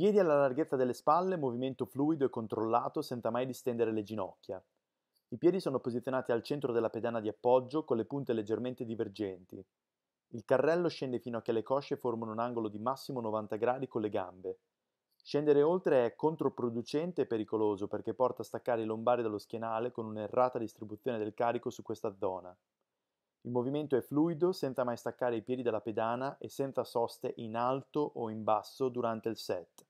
Piedi alla larghezza delle spalle, movimento fluido e controllato senza mai distendere le ginocchia. I piedi sono posizionati al centro della pedana di appoggio con le punte leggermente divergenti. Il carrello scende fino a che le cosce formano un angolo di massimo 90 gradi con le gambe. Scendere oltre è controproducente e pericoloso perché porta a staccare i lombari dallo schienale con un'errata distribuzione del carico su questa zona. Il movimento è fluido senza mai staccare i piedi dalla pedana e senza soste in alto o in basso durante il set.